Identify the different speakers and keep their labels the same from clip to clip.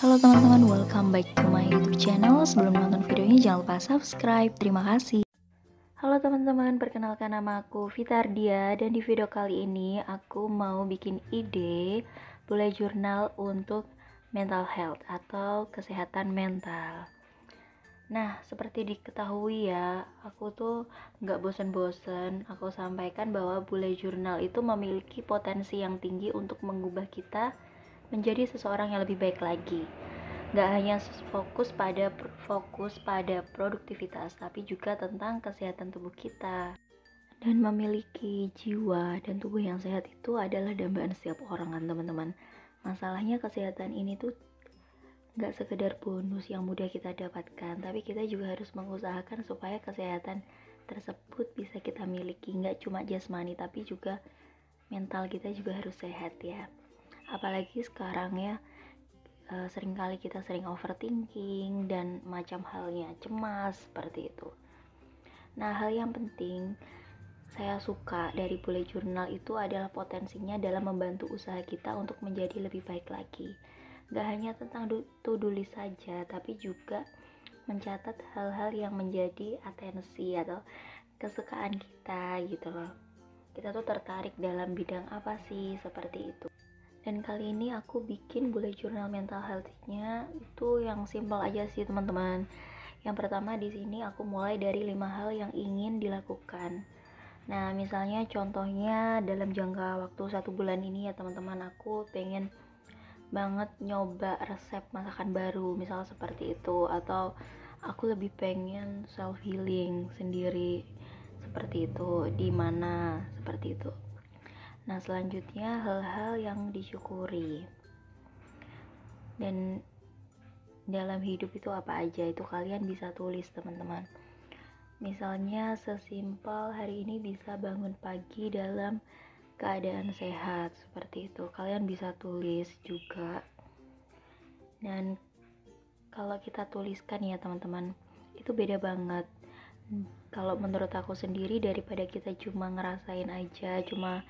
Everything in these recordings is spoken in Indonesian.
Speaker 1: Halo teman-teman, welcome back to my YouTube channel. Sebelum nonton videonya jangan lupa subscribe. Terima kasih. Halo teman-teman, perkenalkan nama aku Vitardia dan di video kali ini aku mau bikin ide bullet jurnal untuk mental health atau kesehatan mental. Nah, seperti diketahui ya, aku tuh nggak bosen-bosen aku sampaikan bahwa bule jurnal itu memiliki potensi yang tinggi untuk mengubah kita menjadi seseorang yang lebih baik lagi. Gak hanya fokus pada fokus pada produktivitas, tapi juga tentang kesehatan tubuh kita. Dan memiliki jiwa dan tubuh yang sehat itu adalah dambaan setiap orang kan teman-teman. Masalahnya kesehatan ini tuh gak sekedar bonus yang mudah kita dapatkan, tapi kita juga harus mengusahakan supaya kesehatan tersebut bisa kita miliki nggak cuma jasmani tapi juga mental kita juga harus sehat ya apalagi sekarang ya eh, seringkali kita sering overthinking dan macam halnya cemas seperti itu nah hal yang penting saya suka dari bullet journal itu adalah potensinya dalam membantu usaha kita untuk menjadi lebih baik lagi gak hanya tentang to do list saja tapi juga mencatat hal-hal yang menjadi atensi atau kesukaan kita gitu loh kita tuh tertarik dalam bidang apa sih seperti itu dan kali ini aku bikin bullet journal mental health-nya itu yang simple aja sih teman-teman yang pertama di sini aku mulai dari lima hal yang ingin dilakukan nah misalnya contohnya dalam jangka waktu satu bulan ini ya teman-teman aku pengen banget nyoba resep masakan baru misalnya seperti itu atau aku lebih pengen self healing sendiri seperti itu di mana seperti itu Nah, selanjutnya hal-hal yang disyukuri. Dan dalam hidup itu apa aja itu kalian bisa tulis, teman-teman. Misalnya sesimpel hari ini bisa bangun pagi dalam keadaan sehat seperti itu. Kalian bisa tulis juga. Dan kalau kita tuliskan ya, teman-teman, itu beda banget. Kalau menurut aku sendiri daripada kita cuma ngerasain aja, cuma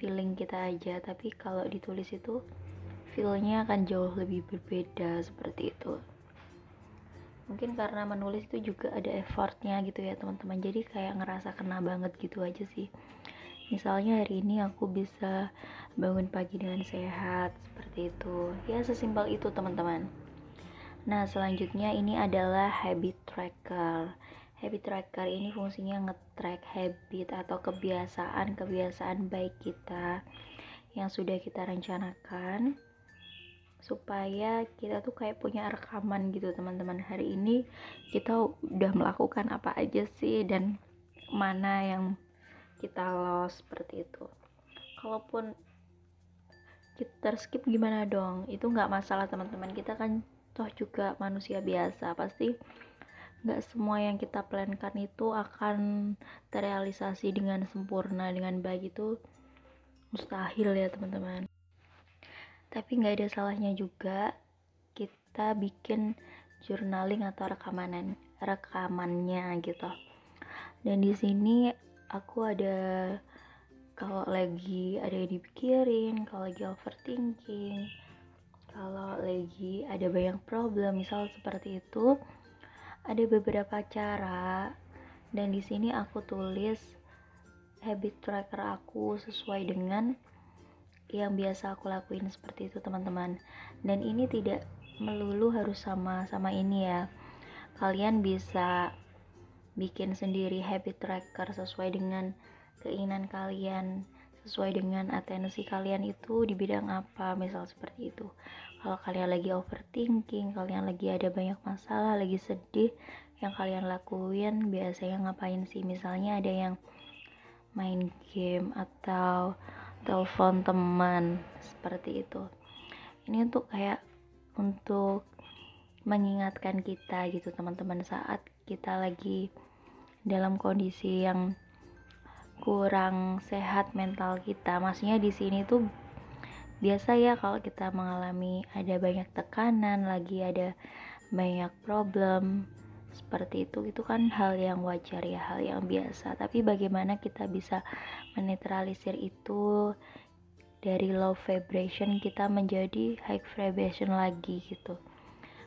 Speaker 1: feeling kita aja tapi kalau ditulis itu feelnya akan jauh lebih berbeda seperti itu mungkin karena menulis itu juga ada effortnya gitu ya teman-teman jadi kayak ngerasa kena banget gitu aja sih misalnya hari ini aku bisa bangun pagi dengan sehat seperti itu ya sesimpel itu teman-teman nah selanjutnya ini adalah habit tracker habit tracker ini fungsinya nge-track habit atau kebiasaan-kebiasaan baik kita yang sudah kita rencanakan supaya kita tuh kayak punya rekaman gitu teman-teman hari ini kita udah melakukan apa aja sih dan mana yang kita lost seperti itu kalaupun kita skip gimana dong itu nggak masalah teman-teman kita kan toh juga manusia biasa pasti nggak semua yang kita plankan itu akan terrealisasi dengan sempurna dengan baik itu mustahil ya teman-teman tapi nggak ada salahnya juga kita bikin journaling atau rekaman rekamannya gitu dan di sini aku ada kalau lagi ada yang dipikirin kalau lagi overthinking kalau lagi ada banyak problem misal seperti itu ada beberapa cara dan di sini aku tulis habit tracker aku sesuai dengan yang biasa aku lakuin seperti itu teman-teman dan ini tidak melulu harus sama sama ini ya kalian bisa bikin sendiri habit tracker sesuai dengan keinginan kalian sesuai dengan atensi kalian itu di bidang apa misal seperti itu kalau kalian lagi overthinking kalian lagi ada banyak masalah lagi sedih yang kalian lakuin biasanya ngapain sih misalnya ada yang main game atau telepon teman seperti itu ini untuk kayak untuk mengingatkan kita gitu teman-teman saat kita lagi dalam kondisi yang kurang sehat mental kita maksudnya di sini tuh biasa ya kalau kita mengalami ada banyak tekanan lagi ada banyak problem seperti itu itu kan hal yang wajar ya hal yang biasa tapi bagaimana kita bisa menetralisir itu dari low vibration kita menjadi high vibration lagi gitu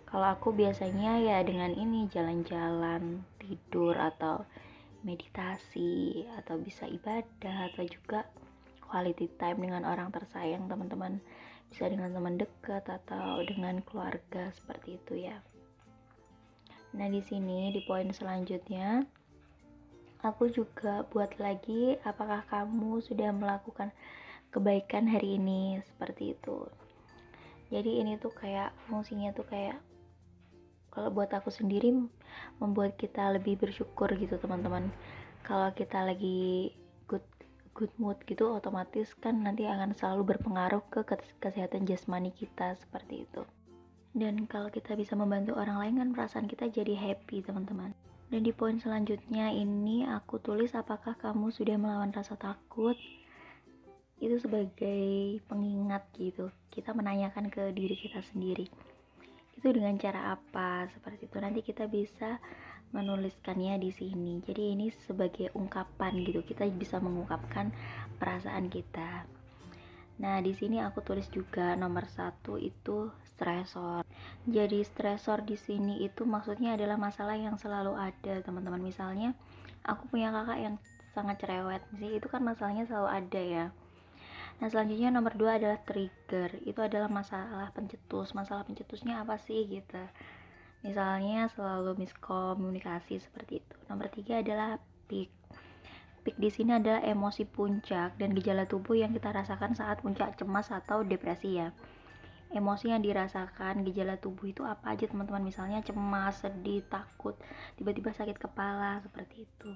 Speaker 1: kalau aku biasanya ya dengan ini jalan-jalan tidur atau meditasi atau bisa ibadah atau juga quality time dengan orang tersayang teman-teman bisa dengan teman dekat atau dengan keluarga seperti itu ya nah di sini di poin selanjutnya aku juga buat lagi apakah kamu sudah melakukan kebaikan hari ini seperti itu jadi ini tuh kayak fungsinya tuh kayak kalau buat aku sendiri membuat kita lebih bersyukur gitu teman-teman kalau kita lagi good mood gitu otomatis kan nanti akan selalu berpengaruh ke kesehatan jasmani kita seperti itu dan kalau kita bisa membantu orang lain kan perasaan kita jadi happy teman-teman dan di poin selanjutnya ini aku tulis apakah kamu sudah melawan rasa takut itu sebagai pengingat gitu kita menanyakan ke diri kita sendiri itu dengan cara apa seperti itu nanti kita bisa menuliskannya di sini. Jadi ini sebagai ungkapan gitu. Kita bisa mengungkapkan perasaan kita. Nah, di sini aku tulis juga nomor satu itu stresor. Jadi stresor di sini itu maksudnya adalah masalah yang selalu ada, teman-teman. Misalnya, aku punya kakak yang sangat cerewet, sih itu kan masalahnya selalu ada ya. Nah, selanjutnya nomor dua adalah trigger. Itu adalah masalah pencetus. Masalah pencetusnya apa sih gitu misalnya selalu miskomunikasi seperti itu nomor tiga adalah pik pik di sini adalah emosi puncak dan gejala tubuh yang kita rasakan saat puncak cemas atau depresi ya emosi yang dirasakan gejala tubuh itu apa aja teman-teman misalnya cemas sedih takut tiba-tiba sakit kepala seperti itu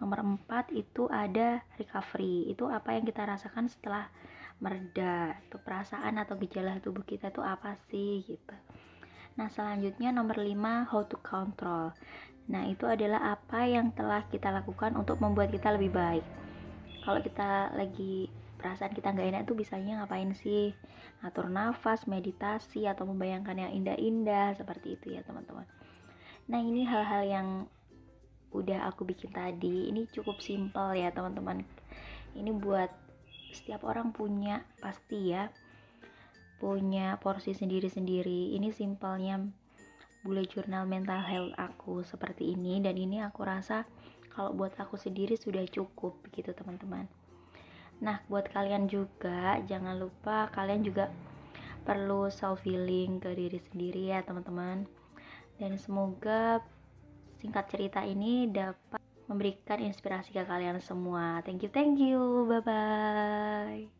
Speaker 1: nomor empat itu ada recovery itu apa yang kita rasakan setelah mereda itu perasaan atau gejala tubuh kita itu apa sih gitu Nah, selanjutnya nomor 5, how to control. Nah, itu adalah apa yang telah kita lakukan untuk membuat kita lebih baik. Kalau kita lagi perasaan kita nggak enak itu bisanya ngapain sih? atur nafas, meditasi, atau membayangkan yang indah-indah, seperti itu ya teman-teman. Nah, ini hal-hal yang udah aku bikin tadi. Ini cukup simple ya teman-teman. Ini buat setiap orang punya pasti ya punya porsi sendiri-sendiri ini simpelnya bullet jurnal mental health aku seperti ini dan ini aku rasa kalau buat aku sendiri sudah cukup gitu teman-teman nah buat kalian juga jangan lupa kalian juga perlu self healing ke diri sendiri ya teman-teman dan semoga singkat cerita ini dapat memberikan inspirasi ke kalian semua thank you thank you bye bye